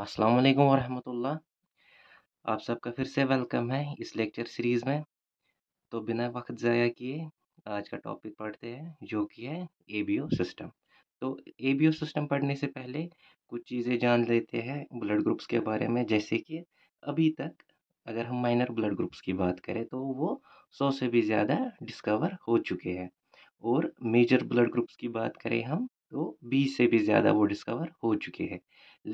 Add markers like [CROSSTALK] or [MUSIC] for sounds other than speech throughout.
अस्सलाम वालेकुम वरहमतुल्लाह आप सबका फिर से वेलकम है इस लेक्चर सीरीज़ में तो बिना वक्त ज़ाया किए आज का टॉपिक पढ़ते हैं जो कि है ए सिस्टम तो ए सिस्टम पढ़ने से पहले कुछ चीज़ें जान लेते हैं ब्लड ग्रुप्स के बारे में जैसे कि अभी तक अगर हम माइनर ब्लड ग्रुप्स की बात करें तो वो सौ से भी ज़्यादा डिस्कवर हो चुके हैं और मेजर ब्लड ग्रुप्स की बात करें हम तो बीस से भी ज़्यादा वो डिस्कवर हो चुके हैं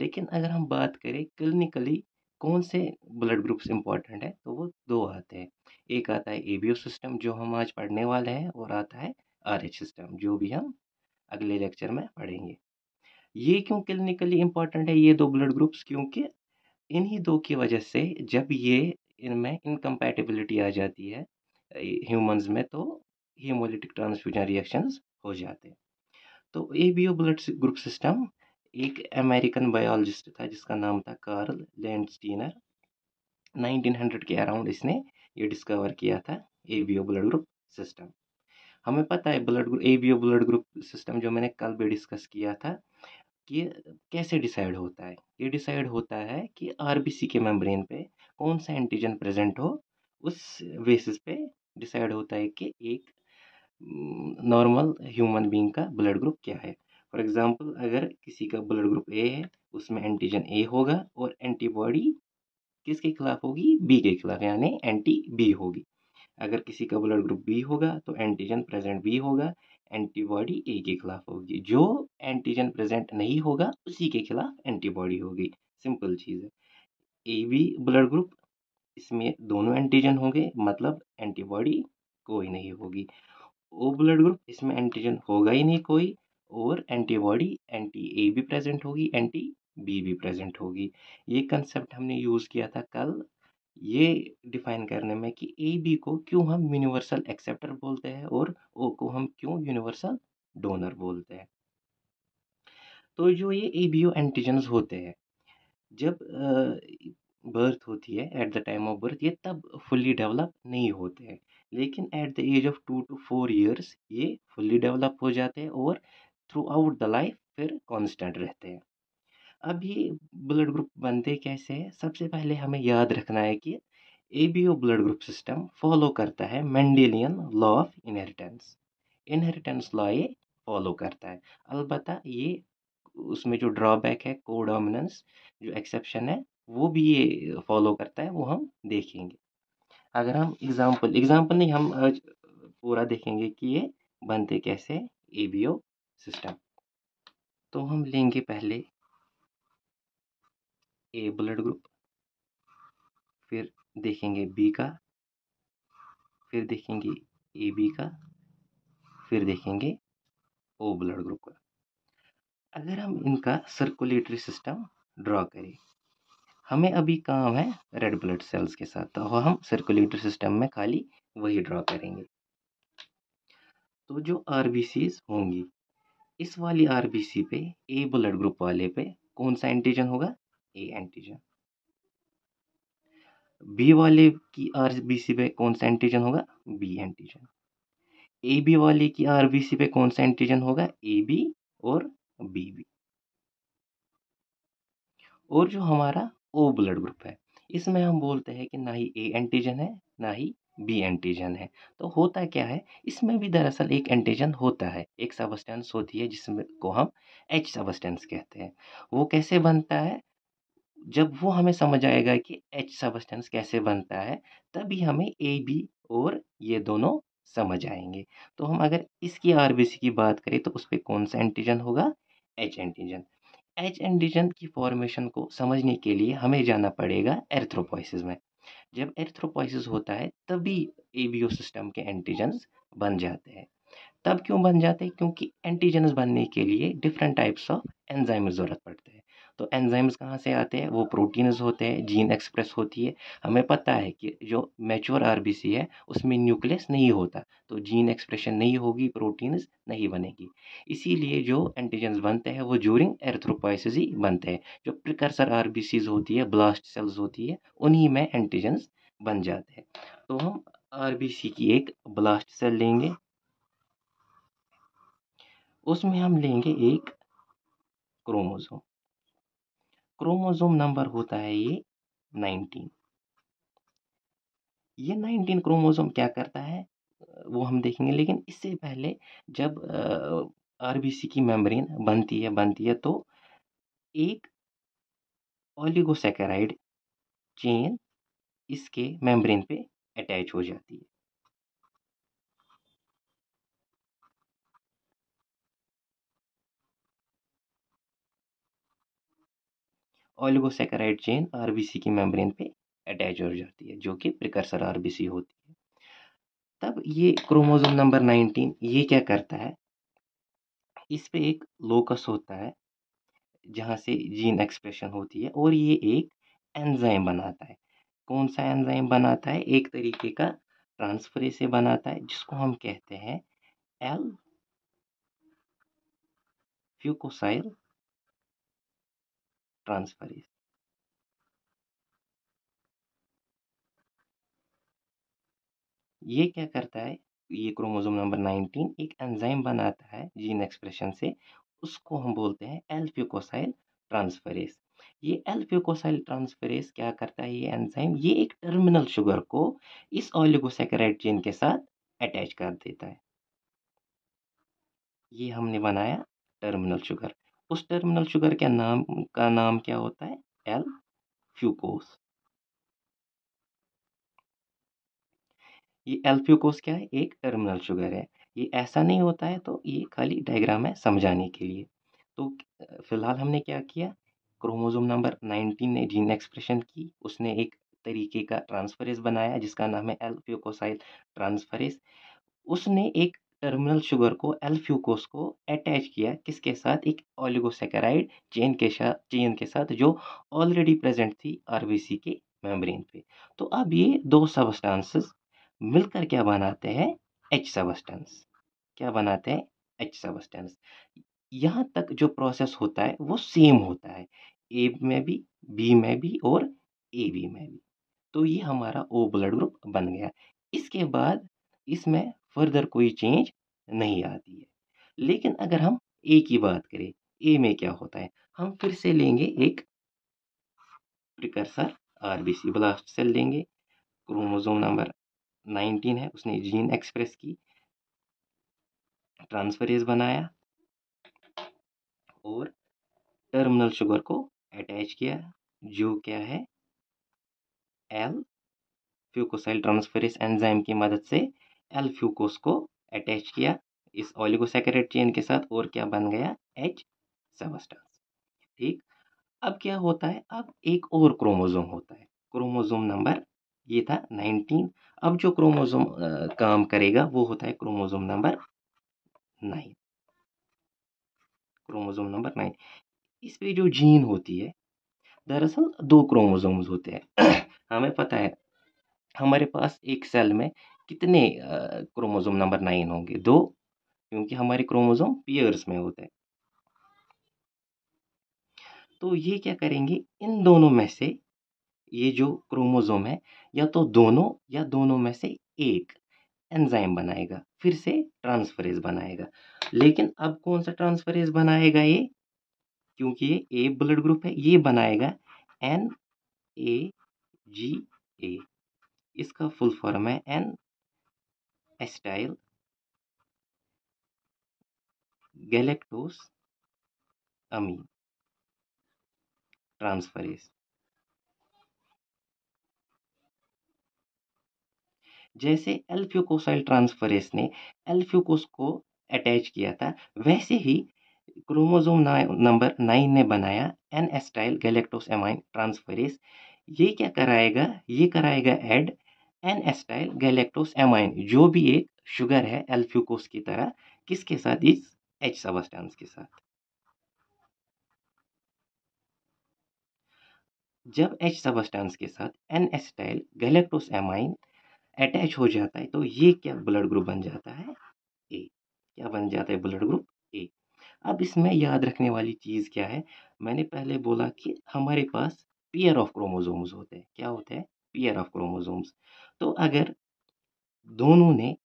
लेकिन अगर हम बात करें क्लिनिकली कौन से ब्लड ग्रुप्स इंपॉर्टेंट हैं तो वो दो आते हैं एक आता है ए सिस्टम जो हम आज पढ़ने वाले हैं और आता है आर सिस्टम जो भी हम अगले लेक्चर में पढ़ेंगे ये क्यों क्लिनिकली इम्पॉर्टेंट है ये दो ब्लड ग्रुप्स क्योंकि इन्हीं दो की वजह से जब ये इनमें इनकम्पैटिबिलिटी आ जाती है ह्यूमंस में तो हीमोलिटिक ट्रांसफ्यूजन रिएक्शंस हो जाते हैं तो A B O blood group system एक अमेरिकन बायोलॉजिस्ट था जिसका नाम था कार्ल लैंडस्टीनर 1900 के अराउंड इसने ये डिस्कवर किया था A B O blood group system हमें पता है blood group A B O blood group system जो मैंने कल भी डिस्कस किया था कि कैसे डिसाइड होता है ये डिसाइड होता है कि आर बी सी के मेम्ब्रेन पे कौन सा एंटीजन प्रेजेंट हो उस बेसिस पे डिसाइड होता है कि एक नॉर्मल ह्यूमन बींग का ब्लड ग्रुप क्या है फॉर एग्जांपल अगर किसी का ब्लड ग्रुप ए है उसमें एंटीजन ए होगा और एंटीबॉडी किसके खिलाफ होगी बी के खिलाफ यानी एंटी बी होगी अगर किसी का ब्लड ग्रुप बी होगा तो एंटीजन प्रेजेंट बी होगा एंटीबॉडी ए के खिलाफ होगी जो एंटीजन प्रेजेंट नहीं होगा उसी के खिलाफ एंटीबॉडी होगी सिंपल चीज़ है ए बी ब्लड ग्रुप इसमें दोनों एंटीजन होंगे मतलब एंटीबॉडी कोई नहीं होगी ओ ब्लड ग्रुप इसमें एंटीजन होगा ही नहीं कोई और एंटीबॉडी एंटी ए भी प्रेजेंट होगी एंटी बी भी प्रेजेंट होगी ये कंसेप्ट हमने यूज़ किया था कल ये डिफाइन करने में कि ए बी को क्यों हम यूनिवर्सल एक्सेप्टर बोलते हैं और ओ को हम क्यों यूनिवर्सल डोनर बोलते हैं तो जो ये ए बी ओ एंटीजन्स होते हैं जब बर्थ होती है at the time of birth ये तब फुल्ली डेवलप नहीं होते हैं लेकिन at the age of two two four years ये फुल्ली डेवलप हो जाते हैं और थ्रू आउट द लाइफ फिर कांस्टेंट रहते हैं अब ये ब्लड ग्रुप बनते कैसे हैं सबसे पहले हमें याद रखना है कि A B O blood group system follow करता है Mendelian law of inheritance inheritance law ये फॉलो करता है अलबत् ये उसमें जो ड्रॉबैक है कोडोमिनेंस जो एक्सेप्शन है वो भी ये फॉलो करता है वो हम देखेंगे अगर हम एग्जाम्पल एग्जाम्पल नहीं हम आज पूरा देखेंगे कि ये बनते कैसे ए बी ओ सिस्टम तो हम लेंगे पहले ए ब्लड ग्रुप फिर देखेंगे बी का फिर देखेंगे ए बी का फिर देखेंगे ओ ब्लड ग्रुप का अगर हम इनका सर्कुलेटरी सिस्टम ड्रॉ करें हमें अभी काम है रेड ब्लड सेल्स के साथ तो हम सर्कुलेटरी सिस्टम में खाली वही ड्रॉ करेंगे तो जो आर होंगी इस वाली आर पे ए ब्लड ग्रुप वाले पे कौन सा एंटीजन होगा ए एंटीजन बी वाले की आर पे कौन सा एंटीजन होगा बी एंटीजन ए बी वाले की आर पे कौन सा एंटीजन होगा ए बी और बी बी और जो हमारा ओ ब्लड ग्रुप है इसमें हम बोलते हैं कि ना ही ए एंटीजन है ना ही बी एंटीजन है तो होता क्या है इसमें भी दरअसल एक एंटीजन होता है एक सबस्टेंस होती है जिसमें को हम एच सबस्टेंस कहते हैं वो कैसे बनता है जब वो हमें समझ आएगा कि एच सबस्टेंस कैसे बनता है तभी हमें ए बी और ये दोनों समझ आएंगे तो हम अगर इसकी सी की बात करें तो उस पर कौन सा एंटीजन होगा एच एंटीजन एच एंटीजन की फॉर्मेशन को समझने के लिए हमें जाना पड़ेगा एर्थ्रोपोइसिस में जब एरिथ्रोपोइसिस होता है तभी ए सिस्टम के एंटीजन्स बन जाते हैं तब क्यों बन जाते हैं क्योंकि एंटीजन्स बनने के लिए डिफरेंट टाइप्स ऑफ एंजाइम ज़रूरत पड़ते है तो एंजाइम्स कहाँ से आते हैं वो प्रोटीन्स होते हैं जीन एक्सप्रेस होती है हमें पता है कि जो मेच्योर आर है उसमें न्यूक्लियस नहीं होता तो जीन एक्सप्रेशन नहीं होगी प्रोटीन्स नहीं बनेगी इसीलिए जो एंटीजन्स बनते हैं वो ज्यूरिंग एर्थ्रोपाइसिस ही बनते हैं जो प्रिकर्सर आर होती है ब्लास्ट सेल्स होती है उन्हीं में एंटीजेंस बन जाते हैं तो हम आर की एक ब्लास्ट सेल लेंगे उसमें हम लेंगे एक क्रोमोसोम क्रोमोजोम नंबर होता है ये 19 ये 19 क्रोमोजोम क्या करता है वो हम देखेंगे लेकिन इससे पहले जब आरबीसी की मेम्ब्रेन बनती है बनती है तो एक ओलिगोसेकेराइड चेन इसके मेम्ब्रेन पे अटैच हो जाती है ऑलिगोसेकेराइड चेन आरबीसी की मेम्ब्रेन पे अटैच हो जाती है जो कि प्रिकर्सर सी होती है तब ये क्रोमोजोम नंबर 19 ये क्या करता है इस पे एक लोकस होता है जहाँ से जीन एक्सप्रेशन होती है और ये एक एंजाइम बनाता है कौन सा एंजाइम बनाता है एक तरीके का ट्रांसफरे से बनाता है जिसको हम कहते हैं एल फ्यूकोसाइल transfer ये क्या करता है ये क्रोमोजोम नंबर 19 एक एंजाइम बनाता है जीन एक्सप्रेशन से उसको हम बोलते हैं एल्फ्यूकोसाइल ट्रांसफरेस ये एल्फ्यूकोसाइल ट्रांसफरेस क्या करता है ये एंजाइम ये एक टर्मिनल शुगर को इस ऑलिगोसेक्राइड चेन के साथ अटैच कर देता है ये हमने बनाया टर्मिनल शुगर उस टर्मिनल शुगर के नाम का नाम क्या होता है एल फ्यूकोस ये एल फ्यूकोस क्या है एक टर्मिनल शुगर है ये ऐसा नहीं होता है तो ये खाली डायग्राम है समझाने के लिए तो फिलहाल हमने क्या किया क्रोमोजोम नंबर नाइनटीन ने जीन एक्सप्रेशन की उसने एक तरीके का ट्रांसफरेज बनाया जिसका नाम है एल फ्यूकोसाइल ट्रांसफरेज उसने एक टर्मिनल शुगर को एल फ्यूकोस को अटैच किया किसके साथ एक ऑलिगोसेकेराइड चेन के साथ चेन के साथ जो ऑलरेडी प्रेजेंट थी आरबीसी के मेम्ब्रेन पे तो अब ये दो सबस्टांसेस मिलकर क्या बनाते हैं एच सबस्टेंस क्या बनाते हैं एच सबस्टेंस यहाँ तक जो प्रोसेस होता है वो सेम होता है ए में भी बी में भी और ए बी में भी तो ये हमारा ओ ब्लड ग्रुप बन गया इसके बाद इसमें फर्दर कोई चेंज नहीं आती है लेकिन अगर हम ए की बात करें ए में क्या होता है हम फिर से लेंगे एक प्रिकर्सर आरबीसी ब्लास्ट सेल लेंगे क्रोमोजोम नंबर नाइनटीन है उसने जीन एक्सप्रेस की ट्रांसफरेज बनाया और टर्मिनल शुगर को अटैच किया जो क्या है एल फ्यूकोसाइल ट्रांसफरेज एंजाइम की मदद से एल फ्यूकोस को अटैच किया इस ऑलिगोसेकेरेट चेन के साथ और क्या बन गया एच सबस्टांस ठीक अब क्या होता है अब एक और क्रोमोजोम होता है क्रोमोजोम नंबर ये था नाइनटीन अब जो क्रोमोजोम काम करेगा वो होता है chromosome number nine chromosome number nine इस पे जो जीन होती है दरअसल दो क्रोमोजोम्स होते हैं [CLEARS THROAT] हमें पता है हमारे पास एक सेल में कितने क्रोमोज़ोम नंबर नाइन होंगे दो क्योंकि हमारे क्रोमोज़ोम पेयर्स में होते हैं तो ये क्या करेंगे इन दोनों में से ये जो क्रोमोज़ोम है या तो दोनों या दोनों में से एक एंजाइम बनाएगा फिर से ट्रांसफरेज बनाएगा लेकिन अब कौन सा ट्रांसफरेज बनाएगा ये क्योंकि ये ए ब्लड ग्रुप है ये बनाएगा एन ए जी ए इसका फुल फॉर्म है N acetyl galactose amine transferase जैसे एल फ्यूकोसाइल ट्रांसफरेस ने एल फ्यूकोस को अटैच किया था वैसे ही क्रोमोजोम नंबर नाइन ने बनाया N acetyl galactose amine transferase ये क्या कराएगा ये कराएगा add N acetyl galactose amine जो भी एक शुगर है एल्फ्यूकोस की तरह किसके साथ इस एच सबस्टेंस के साथ जब एच सबस्टेंस के साथ N acetyl galactose amine attach हो जाता है तो ये क्या ब्लड ग्रुप बन जाता है ए क्या बन जाता है ब्लड ग्रुप ए अब इसमें याद रखने वाली चीज़ क्या है मैंने पहले बोला कि हमारे पास पेयर ऑफ क्रोमोजोम्स होते हैं क्या होते हैं पेयर ऑफ क्रोमोजोम्स तो अगर दोनों ने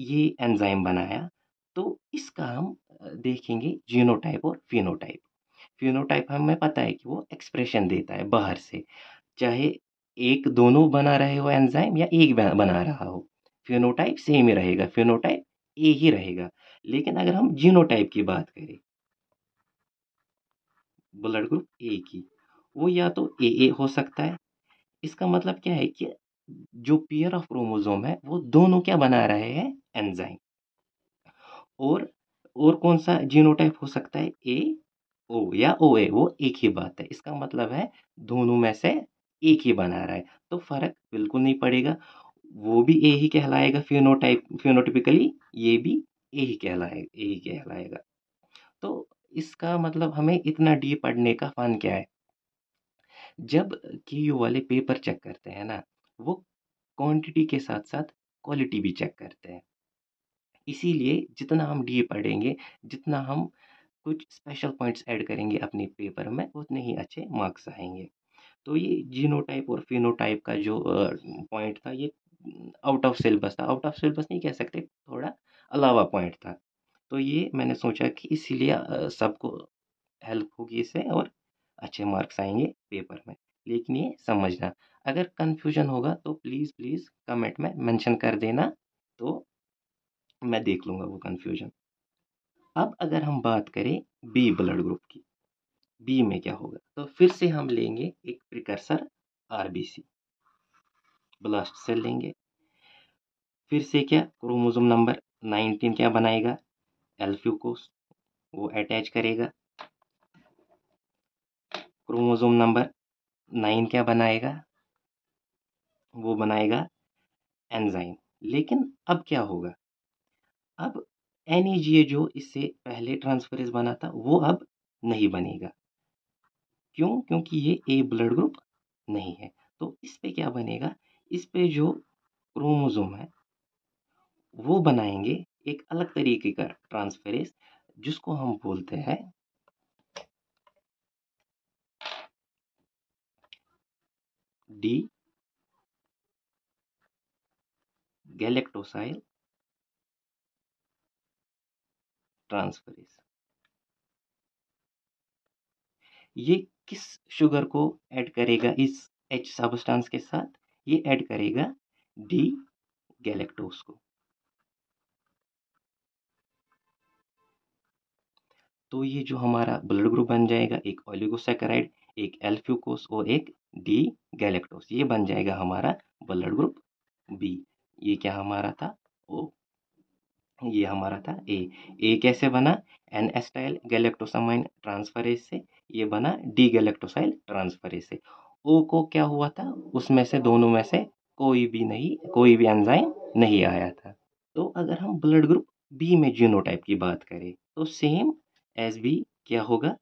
ये एंजाइम बनाया तो इसका हम देखेंगे जीनोटाइप और फिनोटाइप फिनोटाइप हमें पता है कि वो एक्सप्रेशन देता है बाहर से चाहे एक दोनों बना रहे हो एंजाइम या एक बना रहा हो फिनोटाइप सेम ही रहेगा फिनोटाइप ए ही रहेगा लेकिन अगर हम जीनोटाइप की बात करें ब्लड ग्रुप ए की वो या तो ए ए हो सकता है इसका मतलब क्या है कि जो पेयर ऑफ क्रोमोजोम है वो दोनों क्या बना रहे हैं एंजाइम और और कौन सा जीनोटाइप हो सकता है ए ओ या ओ ए वो एक ही बात है इसका मतलब है दोनों में से एक ही बना रहा है तो फर्क बिल्कुल नहीं पड़ेगा वो भी ए ही कहलाएगा फ्यूनोटाइप फ्यूनोटिपिकली ये भी ए ही कहलाएगा ए ही कहलाएगा तो इसका मतलब हमें इतना डी पढ़ने का फन क्या है जब की यू वाले पेपर चेक करते हैं ना वो क्वांटिटी के साथ साथ क्वालिटी भी चेक करते हैं इसीलिए जितना हम डी पढ़ेंगे जितना हम कुछ स्पेशल पॉइंट्स ऐड करेंगे अपने पेपर में उतने ही अच्छे मार्क्स आएंगे तो ये जीनोटाइप और फिनोटाइप का जो पॉइंट था ये आउट ऑफ सिलेबस था आउट ऑफ सिलेबस नहीं कह सकते थोड़ा अलावा पॉइंट था तो ये मैंने सोचा कि इसीलिए सबको हेल्प होगी इससे और अच्छे मार्क्स आएंगे पेपर में लेकिन ये समझना अगर कन्फ्यूजन होगा तो प्लीज़ प्लीज़ कमेंट में मैंशन कर देना तो मैं देख लूँगा वो कन्फ्यूजन अब अगर हम बात करें बी ब्लड ग्रुप की बी में क्या होगा तो फिर से हम लेंगे एक प्रिकर्सर आरबीसी ब्लास्ट सेल लेंगे फिर से क्या क्रोमोजोम नंबर नाइनटीन क्या बनाएगा एल्फ्यू को वो अटैच करेगा क्रोमोजोम नंबर नाइन क्या बनाएगा वो बनाएगा एंजाइम लेकिन अब क्या होगा अब एन e जो इससे पहले ट्रांसफरेज बना था वो अब नहीं बनेगा क्यों क्योंकि ये ए ब्लड ग्रुप नहीं है तो इस पे क्या बनेगा इस पे जो क्रोमोजोम है वो बनाएंगे एक अलग तरीके का ट्रांसफरेज जिसको हम बोलते हैं डी गैलेक्टोसाइल ट्रांसफरेज ये किस शुगर को ऐड करेगा इस एच सबस्टांस के साथ ये ऐड करेगा डी गैलेक्टोस को तो ये जो हमारा ब्लड ग्रुप बन जाएगा एक ऑलिगोसेकेराइड एक एल्फ्यूकोस और एक डी गैलेक्टोस ये बन जाएगा हमारा ब्लड ग्रुप बी ये क्या हमारा था ओ ये हमारा था ए ए कैसे बना एन एस्टाइल गैलेक्टोसामाइन ट्रांसफरेज से ये बना डी गैलेक्टोसाइल ट्रांसफरेज से ओ को क्या हुआ था उसमें से दोनों में से कोई भी नहीं कोई भी एंजाइम नहीं आया था तो अगर हम ब्लड ग्रुप बी में जीनोटाइप की बात करें तो सेम एज बी क्या होगा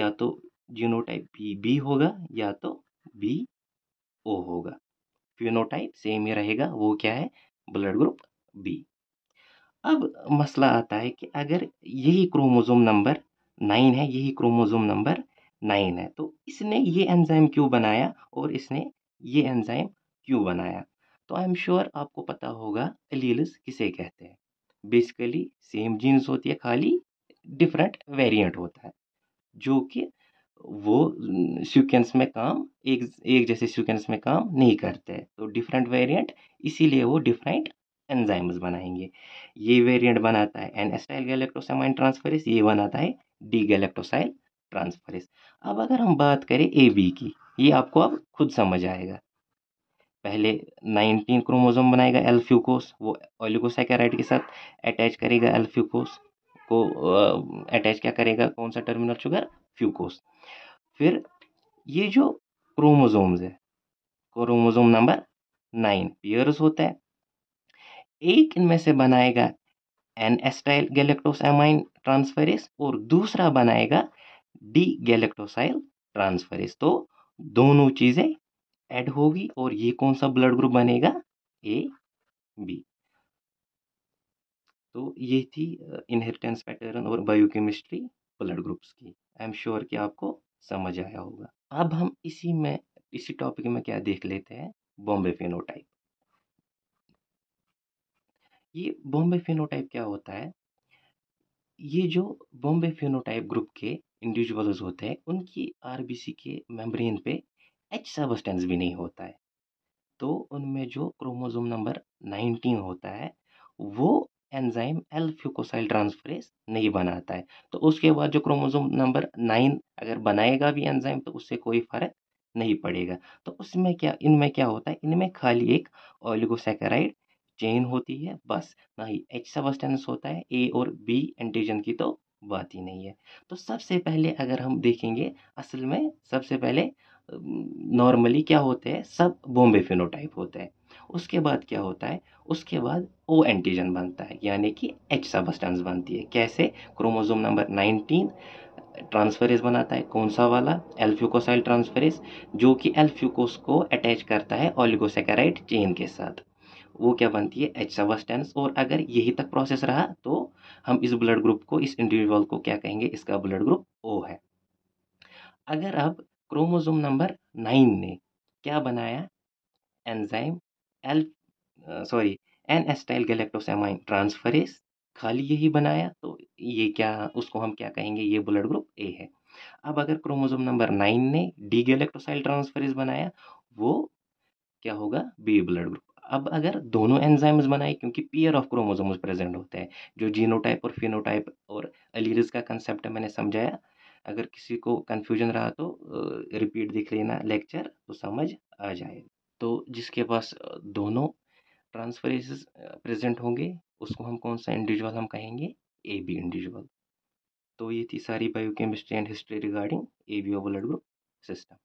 या तो जीनोटाइप बी बी होगा या तो बी ओ होगा फ्यूनोटाइप सेम ही रहेगा वो क्या है ब्लड ग्रुप बी अब मसला आता है कि अगर यही क्रोमोजोम नंबर नाइन है यही क्रोमोजोम नंबर नाइन है तो इसने ये एंजाइम क्यों बनाया और इसने ये एंजाइम क्यों बनाया तो आई एम श्योर आपको पता होगा अलीलस किसे कहते हैं बेसिकली सेम जीन्स होती है खाली डिफरेंट वेरिएंट होता है जो कि वो सीक्वेंस में काम एक एक जैसे सीक्वेंस में काम नहीं करते तो डिफरेंट वेरिएंट इसीलिए वो डिफरेंट एंजाइम्स बनाएंगे ये वेरिएंट बनाता है एन एस्टाइल गैलेक्टोसामाइन ट्रांसफरिस ये बनाता है डी गैलेक्ट्रोसाइल ट्रांसफरिस अब अगर हम बात करें ए बी की ये आपको अब खुद समझ आएगा पहले नाइनटीन क्रोमोजोम बनाएगा एल्फ्यूकोस वो ओलिगोसैकेराइड के साथ अटैच करेगा एल्फ्यूकोस को अटैच क्या करेगा कौन सा टर्मिनल शुगर फ्यूकोस फिर ये जो क्रोमोजोम्स है क्रोमोजोम नंबर नाइन पेयर्स होते हैं एक इनमें से बनाएगा एन एस्टाइल गैलेक्टोसामाइन ट्रांसफरेस और दूसरा बनाएगा डी गैलेक्टोसाइल ट्रांसफरेस तो दोनों चीज़ें ऐड होगी और ये कौन सा ब्लड ग्रुप बनेगा ए बी तो ये थी इनहेरिटेंस पैटर्न और बायोकेमिस्ट्री ब्लड ग्रुप्स की आई एम श्योर कि आपको समझ आया होगा अब हम इसी में इसी टॉपिक में क्या देख लेते हैं बॉम्बे फिनोटाइप ये बॉम्बे फिनोटाइप क्या होता है ये जो बॉम्बे फिनोटाइप ग्रुप के इंडिविजुअल्स होते हैं उनकी आर के मेम्ब्रेन पे एच सबस्टेंस भी नहीं होता है तो उनमें जो क्रोमोजोम नंबर नाइनटीन होता है वो एंजाइम एल फ्यूकोसाइल ट्रांसफरेस नहीं बनाता है तो उसके बाद जो क्रोमोजोम नंबर नाइन अगर बनाएगा भी एंजाइम तो उससे कोई फ़र्क नहीं पड़ेगा तो उसमें क्या इनमें क्या होता है इनमें खाली एक ऑलिगोसेकेराइड चेन होती है बस ना ही एच सबस्टेंस होता है ए और बी एंटीजन की तो बात ही नहीं है तो सबसे पहले अगर हम देखेंगे असल में सबसे पहले नॉर्मली क्या होते हैं सब बॉम्बे फिनोटाइप होते हैं उसके बाद क्या होता है उसके बाद ओ एंटीजन बनता है यानी कि एच सबस्टेंस बनती है कैसे क्रोमोजोम नंबर 19 ट्रांसफरेज बनाता है कौन सा वाला एल्फ्यूकोसाइल ट्रांसफरेज जो कि एल्फ्यूकोस को अटैच करता है ओलिगोसेकेराइड चेन के साथ वो क्या बनती है एच सबस्टेंस और अगर यही तक प्रोसेस रहा तो हम इस ब्लड ग्रुप को इस इंडिविजुअल को क्या कहेंगे इसका ब्लड ग्रुप ओ है अगर अब क्रोमोजोम नंबर नाइन ने क्या बनाया enzyme L sorry N acetyl galactosamine transferase खाली यही बनाया तो ये क्या उसको हम क्या कहेंगे ये ब्लड ग्रुप ए है अब अगर क्रोमोजोम नंबर नाइन ने डी गलेक्टोसाइल ट्रांसफरेस बनाया वो क्या होगा बी ब्लड ग्रुप अब अगर दोनों एंजाइम्स बनाए क्योंकि पेयर ऑफ क्रोमोजोम प्रेजेंट होता है जो जीनोटाइप और फिनोटाइप और अलीरज का कंसेप्ट मैंने समझाया अगर किसी को कन्फ्यूजन रहा तो रिपीट देख लेना लेक्चर तो समझ आ जाएगा तो जिसके पास दोनों ट्रांसफरेज प्रेजेंट होंगे उसको हम कौन सा इंडिविजुअल हम कहेंगे ए बी इंडिविजुअल तो ये थी सारी biochemistry and history regarding A B O blood group system